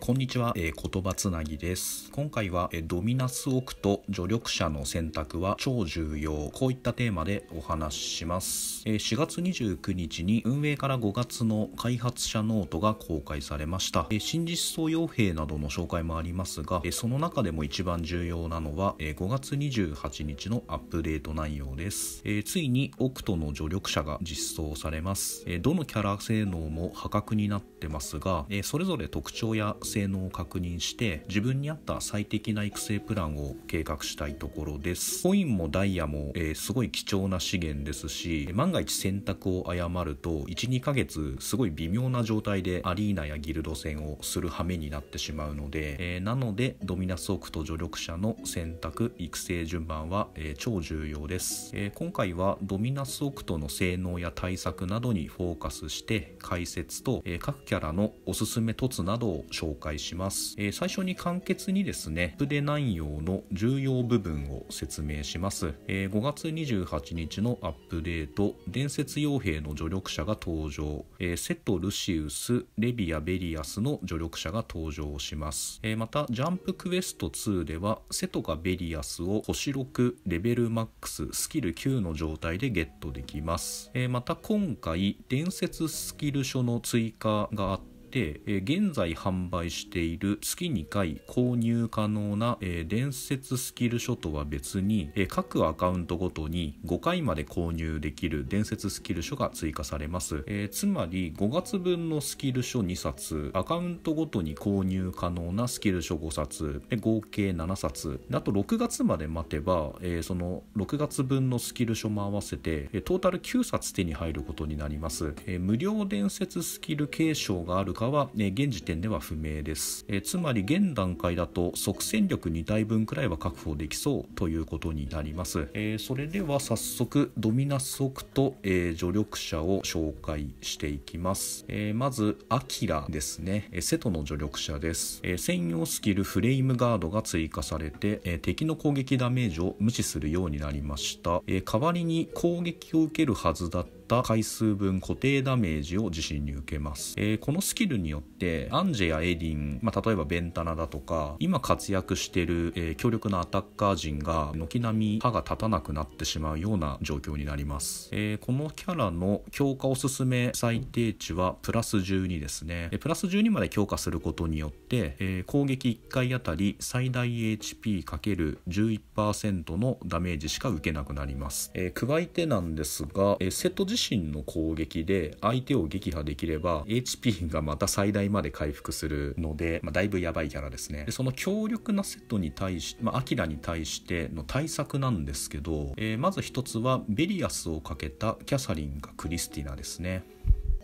こんにちは、えー、言葉つなぎです。今回は、えー、ドミナスオクと助力者の選択は超重要。こういったテーマでお話しします。えー、4月29日に運営から5月の開発者ノートが公開されました。えー、新実装傭兵などの紹介もありますが、えー、その中でも一番重要なのは、えー、5月28日のアップデート内容です。えー、ついにオクトの助力者が実装されます。えー、どのキャラ性能も破格になってますが、えー、それぞれ特徴や性能を確認して自分に合った最適な育成プランを計画したいところですコインもダイヤも、えー、すごい貴重な資源ですし万が一選択を誤ると12ヶ月すごい微妙な状態でアリーナやギルド戦をする羽目になってしまうので、えー、なのでドミナスオクト助力者の選択育成順番は、えー、超重要です、えー、今回はドミナスオクトの性能や対策などにフォーカスして解説と、え各キャラのおすすめ凸などを紹紹介します、えー、最初に簡潔にですね筆内容の重要部分を説明します、えー、5月28日のアップデート伝説傭兵の助力者が登場、えー、セト・ルシウスレビア・ベリアスの助力者が登場します、えー、またジャンプクエスト2ではセトがベリアスを星6レベルマックススキル9の状態でゲットできます、えー、また今回伝説スキル書の追加があってて、え現在販売している月2回購入可能な、え伝説スキル書とは別に、え各アカウントごとに5回まで購入できる伝説スキル書が追加されます、えつまり5月分のスキル書2冊アカウントごとに購入可能なスキル書5冊合計7冊あと6月まで待てば、えその6月分のスキル書も合わせて、えトータル9冊手に入ることになります、え無料伝説スキル継承があるかは、え現時点では不明です、えつまり現段階だと即戦力2体分くらいは確保できそうということになります、えそれでは早速ドミナスオと、え助力者を紹介していきます、えまずアキラですね、え瀬戸の助力者です、え専用スキルフレイムガードが追加されて、え敵の攻撃ダメージを無視するようになりました、え代わりに攻撃を受けるはずだったった回数分固定ダメージを自身に受けます、えー、このスキルによってアンジェやエディン、まあ、例えばベンタナだとか今活躍してる、えー、強力なアタッカー陣が軒並み歯が立たなくなってしまうような状況になります、えー、このキャラの強化おすすめ最低値はプラス12ですねプラス12まで強化することによって、え攻撃1回あたり最大 HP×11% のダメージしか受けなくなります、え加えてなんですが、えセット自身の攻撃で相手を撃破できれば HP がまた最大まで回復するので、まあ、だいぶやばいキャラですねでその強力なセットに対して、まあ、アキラに対しての対策なんですけど、えー、まず一つはベリアスをかけたキャサリンかクリスティナですね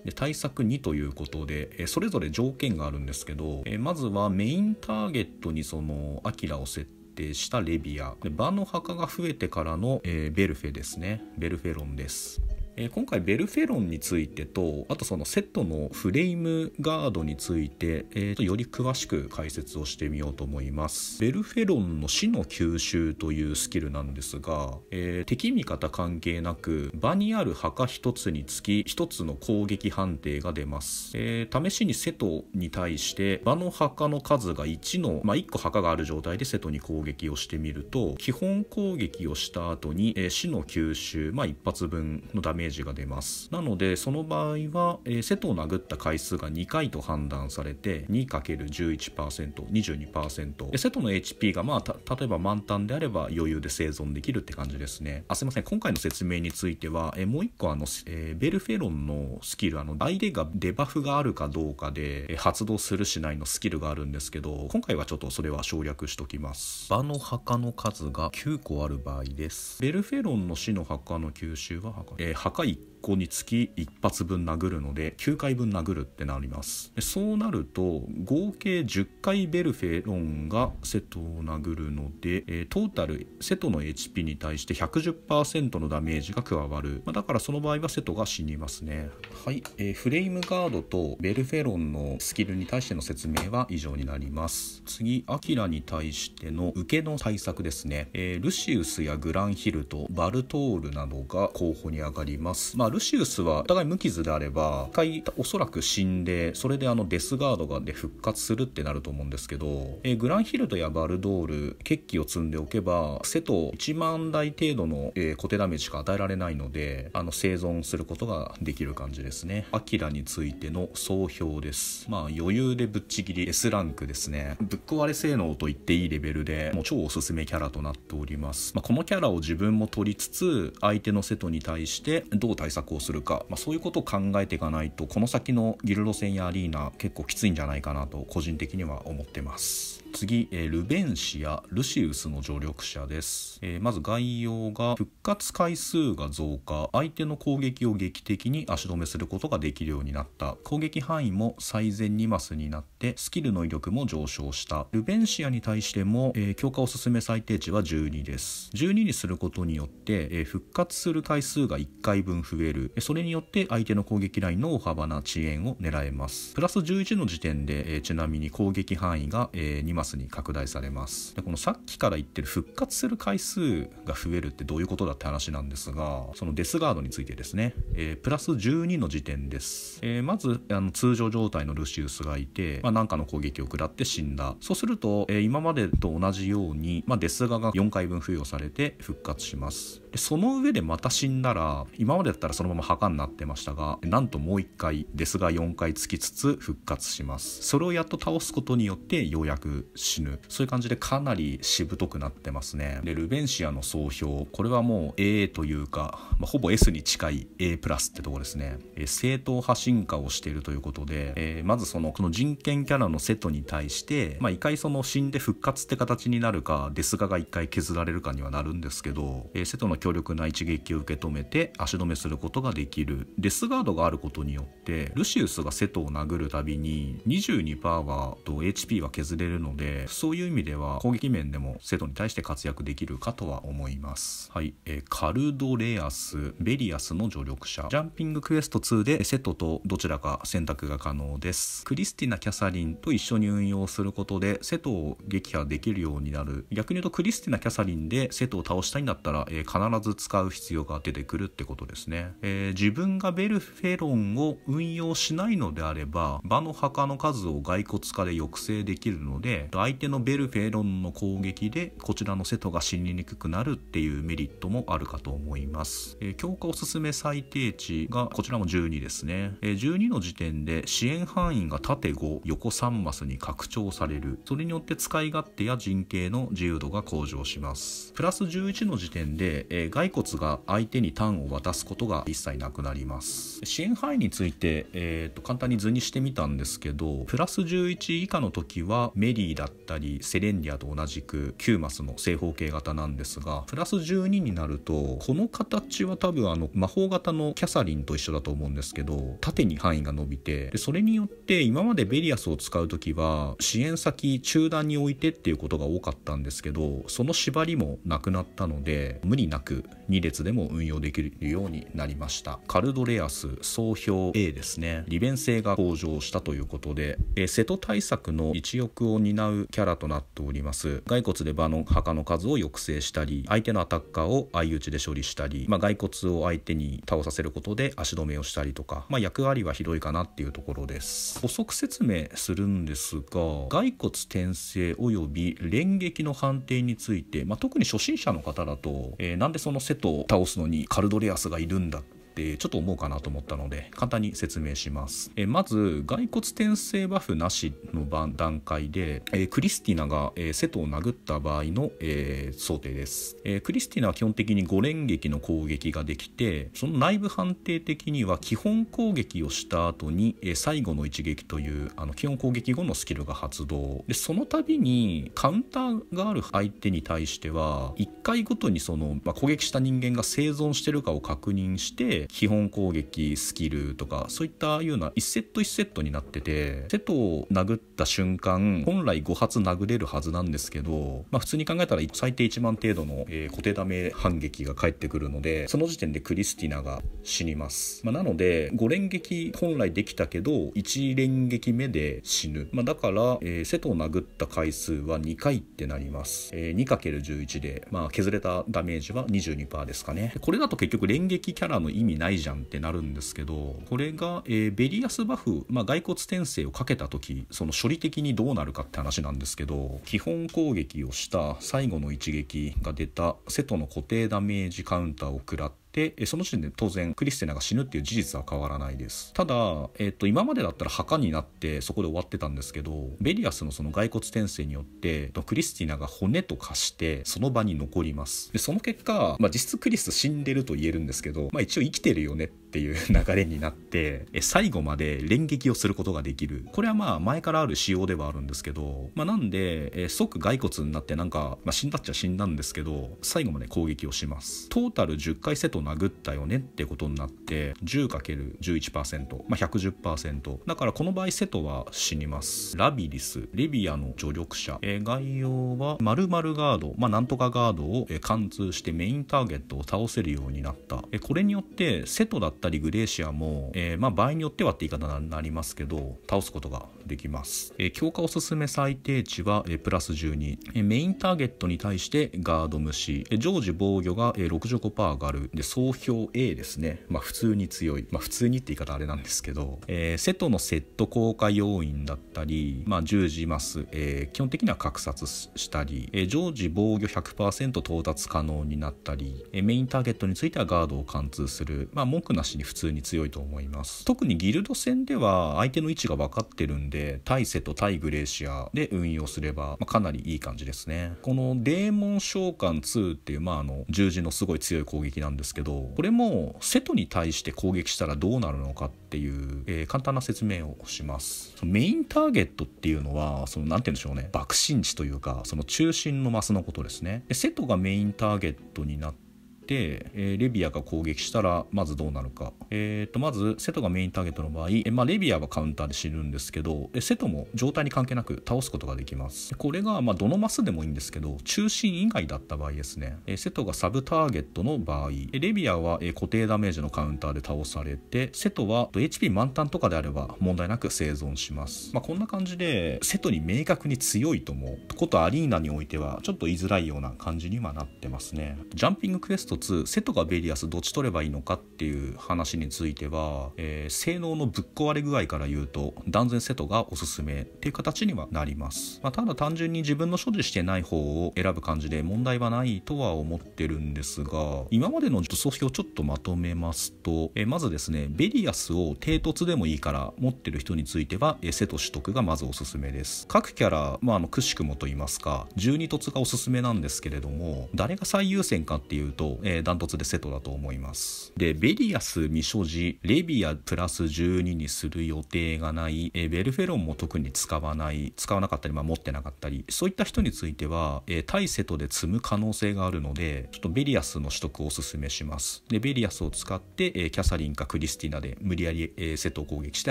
で対策2ということで、えそれぞれ条件があるんですけど、えまずはメインターゲットにそのアキラを設定したレビアで場の墓が増えてからの、えー、ベルフェですねベルフェロンですえー、今回ベルフェロンについてとあとそのセットのフレームガードについて、えーと、より詳しく解説をしてみようと思いますベルフェロンの死の吸収というスキルなんですが、えー、敵味方関係なく場にある墓一つにつき一つの攻撃判定が出ます、えー、試しにセトに対して場の墓の数が1の、まあ、1個墓がある状態でセトに攻撃をしてみると基本攻撃をした後に、え死の吸収、まあ、1発分のダメージメージが出ますなのでその場合は、えー、セトを殴った回数が2回と判断されて 2×11%22% 瀬戸の HP がまあ例えば満タンであれば余裕で生存できるって感じですねあすいません今回の説明については、えー、もう1個あの、えー、ベルフェロンのスキルあの相手がデバフがあるかどうかで、えー、発動するしないのスキルがあるんですけど今回はちょっとそれは省略しときます場の墓の数が9個ある場合ですベルフェロンの死の墓の吸収は墓,、えー、墓高い個につき1発分殴るので9回分殴るってなりますでそうなると合計10回ベルフェロンがセトを殴るので、えー、トータルセトの HP に対して110%のダメージが加わる、まあ、だからその場合はセトが死にますねはい、えー、フレイムガードとベルフェロンのスキルに対しての説明は以上になります次アキラに対しての受けの対策ですね、えー、ルシウスやグランヒルトバルトールなどが候補に上がりますまあルシウスはお互い無傷であれば一回おそらく死んでそれであのデスガードがで復活するってなると思うんですけど、えー、グランヒルドやバルドール決起を積んでおけば瀬戸1万台程度の、えー、固定ダメージしか与えられないのであの生存することができる感じですねアキラについての総評ですまあ余裕でぶっちぎり S ランクですねぶっ壊れ性能と言っていいレベルでもう超おすすめキャラとなっております、まあ、このキャラを自分も取りつつ相手の瀬戸に対してどう対策をするか、まあ、そういうことを考えていかないとこの先のギルド戦やアリーナ結構きついんじゃないかなと個人的には思ってます。次、えー、ルベンシア・ルシウスの助力者です、えー、まず概要が復活回数が増加相手の攻撃を劇的に足止めすることができるようになった攻撃範囲も最善2マスになってスキルの威力も上昇したルベンシアに対しても、えー、強化を進め最低値は12です12にすることによって、えー、復活する回数が1回分増えるそれによって相手の攻撃ラインの大幅な遅延を狙えますプラス11の時点で、えー、ちなみに攻撃範囲が、えー、2マススに拡大されますでこのさっきから言ってる復活する回数が増えるってどういうことだって話なんですがそのデスガードについてですね、えー、プラス12の時点です、えー、まずあの通常状態のルシウスがいて何、まあ、かの攻撃を食らって死んだそうすると、えー、今までと同じように、まあ、デスガが4回分付与されて復活しますでその上でまた死んだら今までだったらそのまま墓になってましたがなんともう1回ですが4回つきつつ復活しますそれをやっと倒すことによってようやく死ぬそういう感じでかなりしぶとくなってますねでルベンシアの総評これはもう A というか、まあ、ほぼ S に近い A プラスってとこですね、え正統派進化をしているということで、えー、まずそのこの人権キャラのセトに対して、まあ、一回その死んで復活って形になるかデスガが一回削られるかにはなるんですけど、えー、の強力な一撃を受け止めて足止めすることができるデスガードがあることによってルシウスがセトを殴るたびに22%はと HP は削れるのでそういう意味では攻撃面でもセトに対して活躍できるかとは思いますはい、えー、カルドレアスベリアスの助力者ジャンピングクエスト2でセトとどちらか選択が可能ですクリスティナ・キャサリンと一緒に運用することでセトを撃破できるようになる逆に言うとクリスティナ・キャサリンでセトを倒したいんだったら、えー、必ずず使う必要が出てくるってことですね、えー、自分がベルフェロンを運用しないのであれば場の墓の数を骸骨化で抑制できるので相手のベルフェロンの攻撃でこちらの瀬戸が死ににくくなるっていうメリットもあるかと思います、えー、強化おすすめ最低値がこちらも12ですね、えー、12の時点で支援範囲が縦5横3マスに拡張されるそれによって使い勝手や陣形の自由度が向上しますプラス11の時点で、えーえ骸骨が相手にターンを渡すことが一切なくなります支援範囲について、えー、と簡単に図にしてみたんですけどプラス11以下の時はメリーだったりセレンディアと同じく9マスの正方形型なんですがプラス12になるとこの形は多分あの魔法型のキャサリンと一緒だと思うんですけど縦に範囲が伸びてでそれによって今までベリアスを使う時は支援先中段に置いてっていうことが多かったんですけどその縛りもなくなったので無理なくく2列でも運用できるようになりましたカルドレアス総評 A ですね利便性が向上したということでえ瀬戸対策の一翼を担うキャラとなっております骸骨で場の墓の数を抑制したり相手のアタッカーを相打ちで処理したり、まあ、骸骨を相手に倒させることで足止めをしたりとか、まあ、役割はひどいかなっていうところです補足説明するんですが骸骨転生及び連撃の判定について、まあ、特に初心者の方だと、えー、何でその瀬戸を倒すのにカルドレアスがいるんだっってちょっと思うかなと思ったので簡単に説明します。えまず骸骨転生バフなしの段階で、えクリスティナが、え瀬戸を殴った場合の、え想定です、えクリスティナは基本的に5連撃の攻撃ができてその内部判定的には基本攻撃をした後に、え最後の一撃というあの基本攻撃後のスキルが発動でその度にカウンターがある相手に対しては1回ごとにその、まあ、攻撃した人間が生存してるかを確認して基本攻撃スキルとかそういったような1セット1セットになってて瀬戸を殴った瞬間本来5発殴れるはずなんですけど、まあ、普通に考えたら最低1万程度の、えー、小手ダメ反撃が返ってくるのでその時点でクリスティナが死にます、まあ、なので5連撃本来できたけど1連撃目で死ぬ、まあ、だから、えー、瀬戸を殴った回数は2回ってなります、え 2×11 で、まあ、削れたダメージは22%ですかねこれだと結局連撃キャラの意味味ないじゃんってなるんですけどこれが、えー、ベリアスバフ、まあ、骸骨転生をかけた時その処理的にどうなるかって話なんですけど基本攻撃をした最後の一撃が出た瀬戸の固定ダメージカウンターを食らってでその時点で当然クリステナが死ぬっていう事実は変わらないですただ、えー、と今までだったら墓になってそこで終わってたんですけどベリアスのその骸骨転生によってクリスティナが骨と化してその場に残りますでその結果、まあ、実質クリス死んでると言えるんですけど、まあ、一応生きてるよねってっていう流れになって最後まで連撃をすることができるこれはまあ前からある仕様ではあるんですけど、まあ、なんで即骸骨になってなんか、まあ、死んだっちゃ死んだんですけど最後まで攻撃をしますトータル10回セット殴ったよねってことになって 10×11%、まあ、110%だからこの場合セトは死にますラビリスリビアの助力者、え概要は〇〇ガードまあなんとかガードを貫通してメインターゲットを倒せるようになった、えこれによってセトだったったりグレーシアも、えー、まあ、場合によってはって言い方になりますけど倒すことができます、えー、強化おすすめ最低値は、えプラス12、えメインターゲットに対してガード無視、え常時防御が、え65%上がるで総評 A ですね、まあ、普通に強い、まあ、普通にって言い方あれなんですけど、え瀬戸のセット効果要因だったり、まあ、マス。基本的には格殺したり、え常時防御100%到達可能になったり、えメインターゲットについてはガードを貫通する、まあ、文句なしし普通に強いと思います特にギルド戦では相手の位置が分かってるんで対瀬と対グレーシアで運用すれば、まかなりいい感じですねこのデーモン召喚2っていう、まあ、あの十字のすごい強い攻撃なんですけどこれも瀬戸に対して攻撃したらどうなるのかっていう、えー、簡単な説明をしますメインターゲットっていうのはその何て言うんでしょうね爆心地というかその中心のマスのことですねで瀬戸がメインターゲットになって、えー、レビアが攻撃したらまずどうなるか、えー、とまず瀬戸がメインターゲットの場合、えまあ、レビアはカウンターで死ぬんですけど瀬戸も状態に関係なく倒すことができますこれがまあどのマスでもいいんですけど中心以外だった場合ですね、え瀬戸がサブターゲットの場合レビアは固定ダメージのカウンターで倒されて瀬戸は HP 満タンとかであれば問題なく生存します、まあ、こんな感じで瀬戸に明確に強いともことアリーナにおいてはちょっと言いづらいような感じにはなってますねジャンピングクエスト一つ瀬戸がベリアスどっち取ればいいのかっていう話については、えー、性能のぶっ壊れ具合から言うと断然瀬戸がおすすめっていう形にはなります、まあ、ただ単純に自分の所持してない方を選ぶ感じで問題はないとは思ってるんですが今までの総評をちょっとまとめますと、えー、まずですねベリアスを低凸でもいいから持ってる人については、えー、瀬戸取得がまずおすすめです各キャラ、まあ、あのくしくもと言いますか12凸がおすすめなんですけれども誰が最優先かっていうとえー、ダントツでセットだと思います。で、ベリアス未所持、レビアプラス12にする予定がない、えー、ベルフェロンも特に使わない、使わなかったり、まあ、持ってなかったり、そういった人については、えー、対セットで積む可能性があるので、ちょっとベリアスの取得をお勧めします。で、ベリアスを使って、えー、キャサリンかクリスティナで無理やり、えー、セットを攻撃して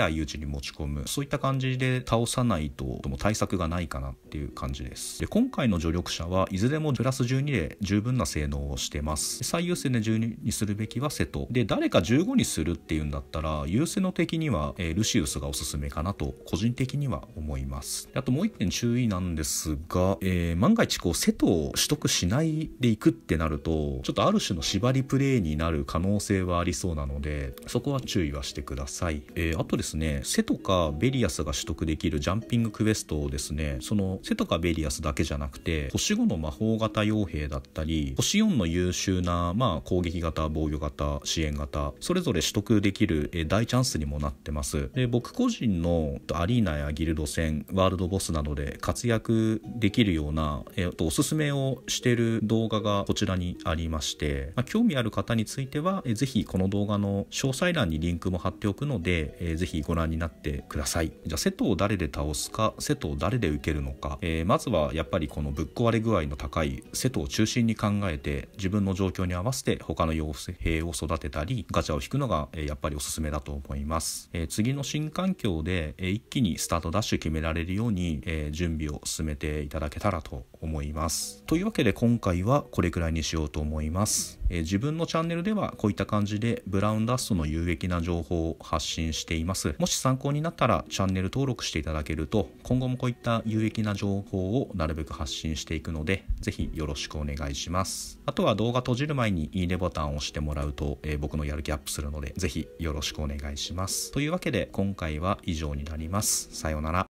相打ちに持ち込む、そういった感じで倒さないと、も対策がないかなっていう感じです。で、今回の助力者はいずれもプラス12で十分な性能をしてます。最優先で12にするべきは瀬戸で誰か15にするっていうんだったら優勢の的には、えー、ルシウスがおすすめかなと個人的には思いますあともう1点注意なんですが、えー、万が一こう瀬戸を取得しないでいくってなるとちょっとある種の縛りプレーになる可能性はありそうなのでそこは注意はしてください、えー、あとですね瀬戸かベリアスが取得できるジャンピングクエストをですねその瀬戸かベリアスだけじゃなくて星5の魔法型傭兵だったり星4の優秀なな、まあ、攻撃型防御型支援型それぞれ取得できる大チャンスにもなってますで僕個人のアリーナやギルド戦ワールドボスなどで活躍できるような、えっとおすすめをしてる動画がこちらにありまして、まあ、興味ある方については、えぜひこの動画の詳細欄にリンクも貼っておくので、えぜひご覧になってくださいじゃあ瀬戸を誰で倒すか瀬戸を誰で受けるのか、えー、まずはやっぱりこのぶっ壊れ具合の高い瀬戸を中心に考えて自分の状況況に合わせて他の妖精を育てたりガチャを引くのがやっぱりおすすめだと思います、え次の新環境で一気にスタートダッシュ決められるように準備を進めていただけたらと思います。というわけで今回はこれくらいにしようと思います。えー、自分のチャンネルではこういった感じでブラウンダストの有益な情報を発信しています。もし参考になったらチャンネル登録していただけると今後もこういった有益な情報をなるべく発信していくのでぜひよろしくお願いします。あとは動画閉じる前にいいねボタンを押してもらうと、えー、僕のやる気アップするのでぜひよろしくお願いします。というわけで今回は以上になります。さようなら。